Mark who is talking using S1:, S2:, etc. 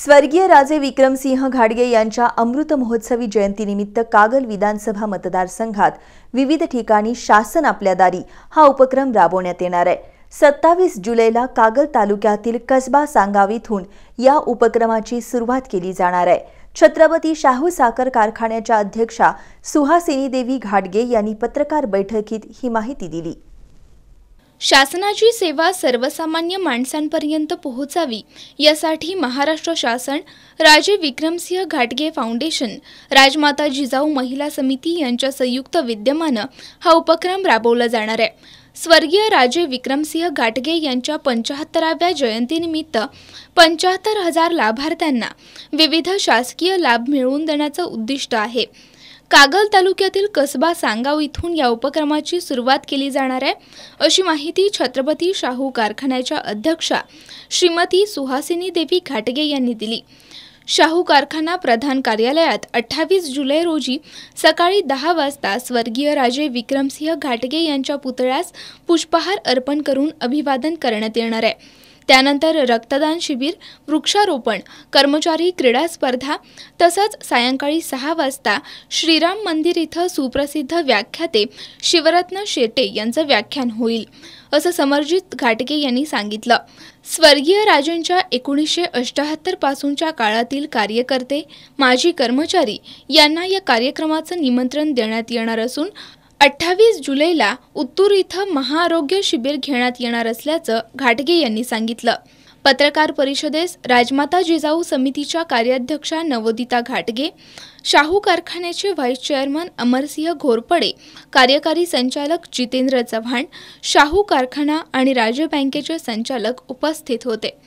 S1: स्वर्गीय राजे विक्रमसिंह घाडगे यांच्या अमृत महोत्सवी जयंतीनिमित्त कागल विधानसभा मतदारसंघात विविध ठिकाणी शासन आपल्या दारी हा उपक्रम राबवण्यात येणार आहे सत्तावीस जुलैला कागल तालुक्यातील कसबा सांगाव इथून या उपक्रमाची सुरुवात केली जाणार आहे छत्रपती शाहू साखर कारखान्याच्या अध्यक्षा सुहासिनी देवी घाटगे यांनी पत्रकार बैठकीत ही माहिती दिली
S2: शासनाची सेवा सर्वसामान्य माणसांपर्यंत पोहोचावी यासाठी महाराष्ट्र शासन राजे विक्रमसिंह घाटगे फाउंडेशन राजमाता जिजाऊ महिला समिती यांच्या संयुक्त विद्यमानं हा उपक्रम राबवला जाणार आहे स्वर्गीय राजे विक्रमसिंह घाटगे यांच्या पंचाहत्तराव्या जयंतीनिमित्त पंचाहत्तर हजार लाभार्थ्यांना विविध शासकीय लाभ मिळवून देण्याचं उद्दिष्ट आहे कागल तालुक्यातील कसबा सांगाव इथून या उपक्रमाची सुरुवात केली जाणार आहे अशी माहिती छत्रपती शाहू कारखान्याच्या अध्यक्षा श्रीमती सुहासिनी देवी घाटगे यांनी दिली शाहू कारखाना प्रधान कार्यालयात अठ्ठावीस जुलै रोजी सकाळी दहा वाजता स्वर्गीय राजे विक्रमसिंह घाटगे यांच्या पुतळ्यास पुष्पहार अर्पण करून अभिवादन करण्यात येणार आहे त्यानंतर रक्तदान शिबिर वृक्षारोपण कर्मचारी क्रीडा स्पर्धा तसंच सायंकाळी सहा वाजता श्रीराम मंदिर इथं सुप्रसिद्ध व्याख्याते शिवरत्न शेटे यांचं व्याख्यान होईल असं समरजित घाटगे यांनी सांगितलं स्वर्गीय राजेंच्या एकोणीसशे अष्ट्याहत्तर पासूनच्या काळातील कार्यकर्ते माजी कर्मचारी यांना या कार्यक्रमाचं निमंत्रण देण्यात येणार असून अठ्ठावीस जुलैला उत्तूर इथं महाआरोग्य शिबिर घेण्यात येणार असल्याचं घाटगे यांनी सांगितलं पत्रकार परिषदेस राजमाता जिजाऊ समितीच्या कार्याध्यक्षा नवोदिता घाटगे शाहू कारखान्याचे व्हाईस चेअरमन अमरसिंह घोरपडे कार्यकारी संचालक जितेंद्र चव्हाण शाहू कारखाना आणि राज्य बँकेचे संचालक उपस्थित होते